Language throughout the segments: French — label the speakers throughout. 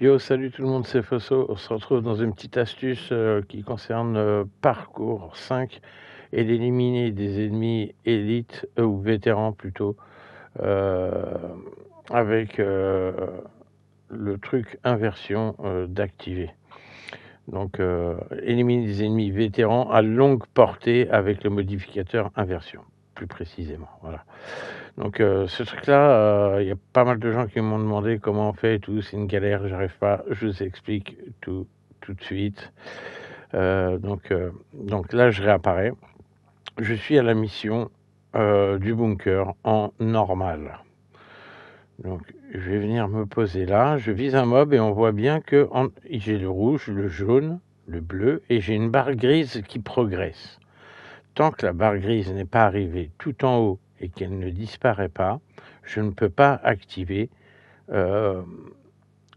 Speaker 1: Yo, salut tout le monde, c'est Fosso. On se retrouve dans une petite astuce euh, qui concerne euh, parcours 5 et d'éliminer des ennemis élites euh, ou vétérans plutôt avec le truc inversion d'activer. Donc éliminer des ennemis vétérans à longue portée avec le modificateur inversion plus précisément. Voilà. Donc euh, ce truc-là, il euh, y a pas mal de gens qui m'ont demandé comment on fait tout, c'est une galère, j'arrive pas, je vous explique tout, de suite. Euh, donc, donc là, je réapparais. Je suis à la mission du bunker en normal. Donc je vais venir me poser là, je vise un mob et on voit bien que en... j'ai le rouge, le jaune, le bleu et j'ai une barre grise qui progresse tant que la barre grise n'est pas arrivée tout en haut et qu'elle ne disparaît pas, je ne peux pas activer euh,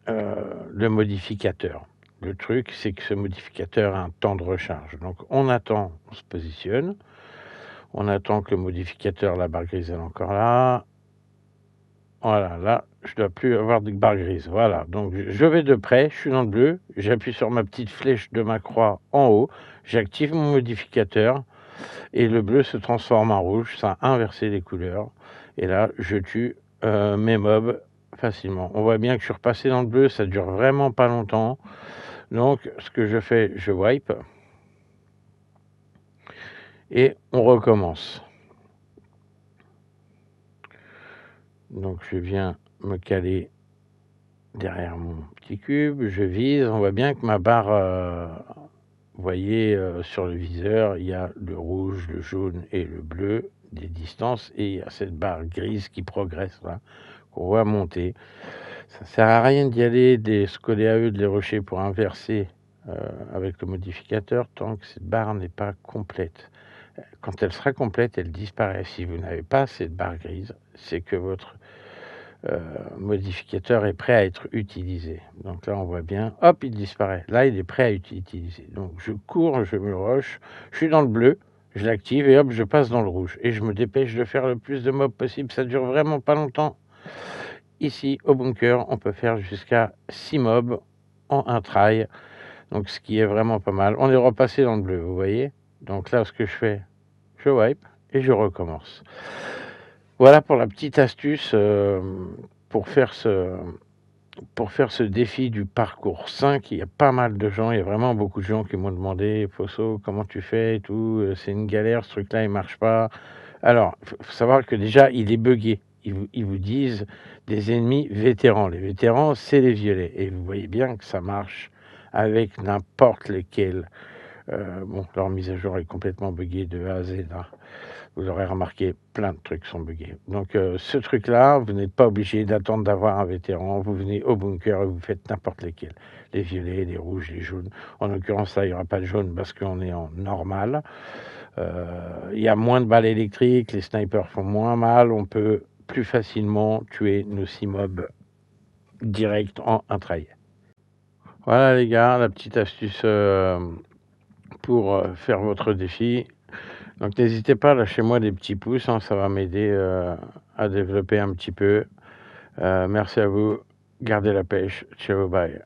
Speaker 1: euh, le modificateur. Le truc, c'est que ce modificateur a un temps de recharge. Donc on attend, on se positionne, on attend que le modificateur, la barre grise, elle est encore là. Voilà, là, je ne dois plus avoir de barre grise. Voilà, donc je vais de près, je suis dans le bleu, j'appuie sur ma petite flèche de ma croix en haut, j'active mon modificateur, et le bleu se transforme en rouge, ça a inversé les couleurs. Et là, je tue euh, mes mobs facilement. On voit bien que je suis repassé dans le bleu, ça dure vraiment pas longtemps. Donc, ce que je fais, je wipe. Et on recommence. Donc, je viens me caler derrière mon petit cube, je vise, on voit bien que ma barre euh, vous voyez euh, sur le viseur, il y a le rouge, le jaune et le bleu des distances et il y a cette barre grise qui progresse là, qu'on voit monter. Ça ne sert à rien d'y aller, de se coller à eux, de les rocher pour inverser euh, avec le modificateur tant que cette barre n'est pas complète. Quand elle sera complète, elle disparaît. Si vous n'avez pas cette barre grise, c'est que votre euh, modificateur est prêt à être utilisé. Donc là, on voit bien, hop, il disparaît. Là, il est prêt à être utilisé. Donc je cours, je me roche, je suis dans le bleu, je l'active et hop, je passe dans le rouge. Et je me dépêche de faire le plus de mobs possible. Ça dure vraiment pas longtemps. Ici, au bunker, on peut faire jusqu'à 6 mobs en un try. Donc ce qui est vraiment pas mal. On est repassé dans le bleu, vous voyez. Donc là, ce que je fais, je wipe et je recommence. Voilà pour la petite astuce euh, pour, faire ce, pour faire ce défi du parcours 5. Il y a pas mal de gens, il y a vraiment beaucoup de gens qui m'ont demandé Fosso, comment tu fais tout euh, C'est une galère, ce truc-là, il marche pas. Alors, il faut savoir que déjà, il est buggé. Ils vous, ils vous, disent des ennemis vétérans. Les vétérans, c'est les violets. Et vous voyez bien que ça marche avec n'importe lesquels. Euh, bon, leur mise à jour est complètement buggée de A à Z. Hein. Vous aurez remarqué, plein de trucs sont buggés. Donc, euh, ce truc-là, vous n'êtes pas obligé d'attendre d'avoir un vétéran. Vous venez au bunker et vous faites n'importe lesquels. Les violets, les rouges, les jaunes. En l'occurrence, là, il n'y aura pas de jaune parce qu'on est en normal. Euh, il y a moins de balles électriques. Les snipers font moins mal. On peut plus facilement tuer nos six mobs direct en un trail. Voilà les gars, la petite astuce pour euh, faire votre défi. Donc n'hésitez pas à moi des petits pouces, hein, ça va m'aider euh, à développer un petit peu. Euh, merci à vous, gardez la pêche, ciao, bye.